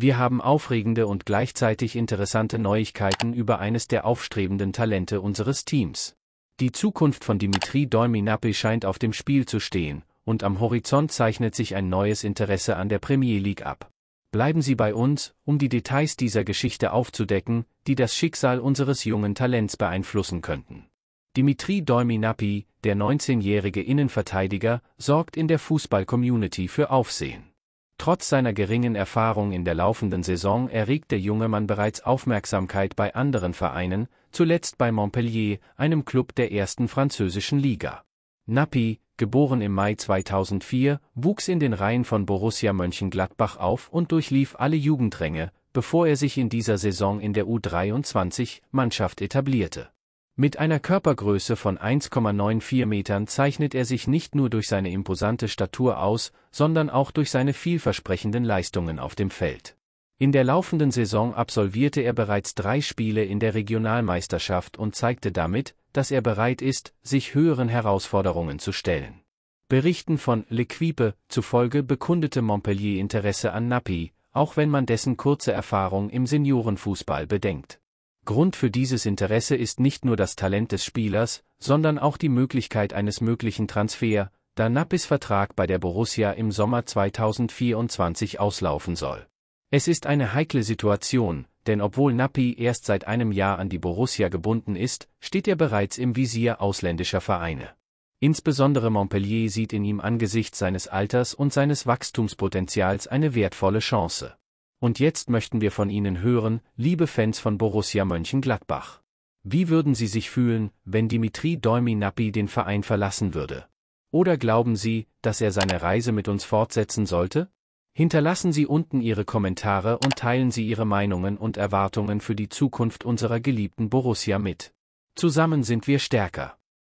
Wir haben aufregende und gleichzeitig interessante Neuigkeiten über eines der aufstrebenden Talente unseres Teams. Die Zukunft von Dimitri Dolminapi scheint auf dem Spiel zu stehen, und am Horizont zeichnet sich ein neues Interesse an der Premier League ab. Bleiben Sie bei uns, um die Details dieser Geschichte aufzudecken, die das Schicksal unseres jungen Talents beeinflussen könnten. Dimitri Dolminapi, der 19-jährige Innenverteidiger, sorgt in der Fußball-Community für Aufsehen. Trotz seiner geringen Erfahrung in der laufenden Saison erregt der junge Mann bereits Aufmerksamkeit bei anderen Vereinen, zuletzt bei Montpellier, einem Club der ersten französischen Liga. Nappi, geboren im Mai 2004, wuchs in den Reihen von Borussia Mönchengladbach auf und durchlief alle Jugendränge, bevor er sich in dieser Saison in der U23-Mannschaft etablierte. Mit einer Körpergröße von 1,94 Metern zeichnet er sich nicht nur durch seine imposante Statur aus, sondern auch durch seine vielversprechenden Leistungen auf dem Feld. In der laufenden Saison absolvierte er bereits drei Spiele in der Regionalmeisterschaft und zeigte damit, dass er bereit ist, sich höheren Herausforderungen zu stellen. Berichten von L'Equipe zufolge bekundete Montpellier Interesse an Nappi, auch wenn man dessen kurze Erfahrung im Seniorenfußball bedenkt. Grund für dieses Interesse ist nicht nur das Talent des Spielers, sondern auch die Möglichkeit eines möglichen Transfer, da Nappis Vertrag bei der Borussia im Sommer 2024 auslaufen soll. Es ist eine heikle Situation, denn obwohl Nappi erst seit einem Jahr an die Borussia gebunden ist, steht er bereits im Visier ausländischer Vereine. Insbesondere Montpellier sieht in ihm angesichts seines Alters und seines Wachstumspotenzials eine wertvolle Chance. Und jetzt möchten wir von Ihnen hören, liebe Fans von Borussia Mönchengladbach. Wie würden Sie sich fühlen, wenn Dimitri Dolminappi den Verein verlassen würde? Oder glauben Sie, dass er seine Reise mit uns fortsetzen sollte? Hinterlassen Sie unten Ihre Kommentare und teilen Sie Ihre Meinungen und Erwartungen für die Zukunft unserer geliebten Borussia mit. Zusammen sind wir stärker.